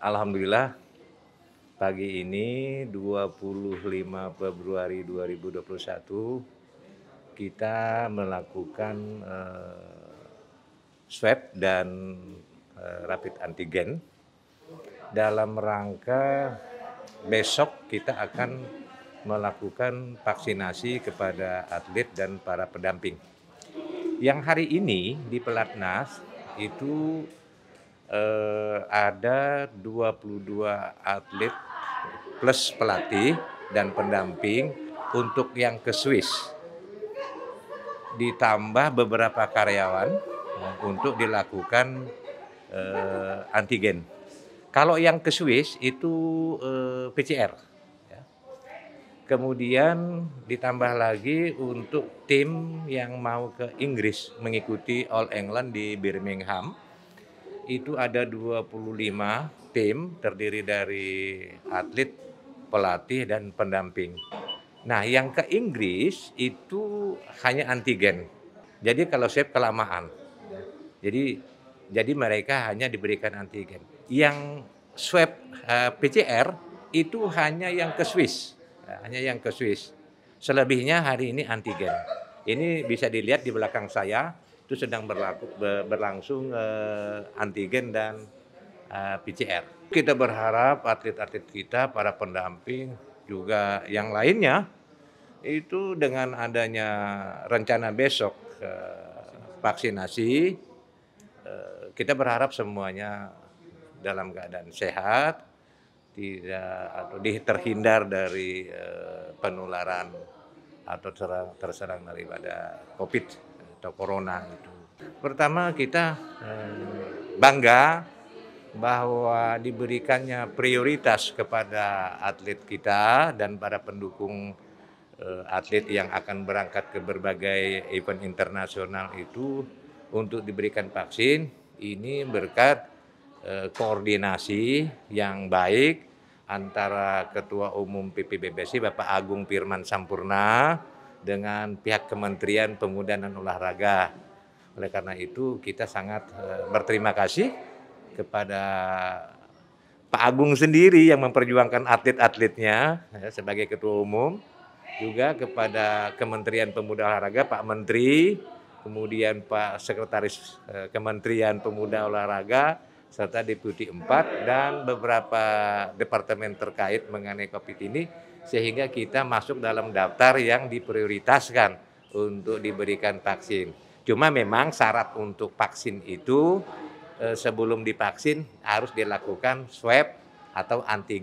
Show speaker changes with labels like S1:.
S1: Alhamdulillah pagi ini 25 Februari 2021 kita melakukan uh, swab dan uh, rapid antigen dalam rangka besok kita akan melakukan vaksinasi kepada atlet dan para pendamping. Yang hari ini di Pelatnas itu eh, ada 22 atlet plus pelatih dan pendamping untuk yang ke Swiss. Ditambah beberapa karyawan untuk dilakukan eh, antigen. Kalau yang ke Swiss itu eh, PCR. Ya. Kemudian ditambah lagi untuk tim yang mau ke Inggris mengikuti All England di Birmingham itu ada 25 tim terdiri dari atlet, pelatih, dan pendamping. Nah, yang ke Inggris itu hanya antigen. Jadi kalau swab kelamaan. Jadi jadi mereka hanya diberikan antigen. Yang swab uh, eh, PCR itu hanya yang ke Swiss, hanya yang ke Swiss. Selebihnya hari ini antigen. Ini bisa dilihat di belakang saya itu sedang berlaku, berlangsung uh, antigen dan uh, eh, PCR. Kita berharap atlet-atlet kita, para pendamping, juga yang lainnya, itu dengan adanya rencana besok uh, vaksinasi, uh, kita berharap semuanya dalam keadaan sehat, tidak atau terhindar dari uh, penularan atau terserang, terserang daripada COVID atau corona itu. Pertama kita hmm, bangga bahwa diberikannya prioritas kepada atlet kita dan para pendukung eh, atlet yang akan berangkat ke berbagai event internasional itu untuk diberikan vaksin ini berkat eh, koordinasi yang baik antara Ketua Umum PPBBSI Bapak Agung Firman Sampurna dengan pihak Kementerian Pemuda dan Olahraga. Oleh karena itu kita sangat eh, berterima kasih kepada Pak Agung sendiri yang memperjuangkan atlet-atletnya ya, sebagai Ketua Umum, juga kepada Kementerian Pemuda Olahraga Pak Menteri, kemudian Pak Sekretaris eh, Kementerian Pemuda Olahraga, serta Deputi 4 dan beberapa departemen terkait mengenai COVID ini sehingga kita masuk dalam daftar yang diprioritaskan untuk diberikan vaksin. Cuma memang syarat untuk vaksin itu eh, sebelum divaksin harus dilakukan swab atau antigen.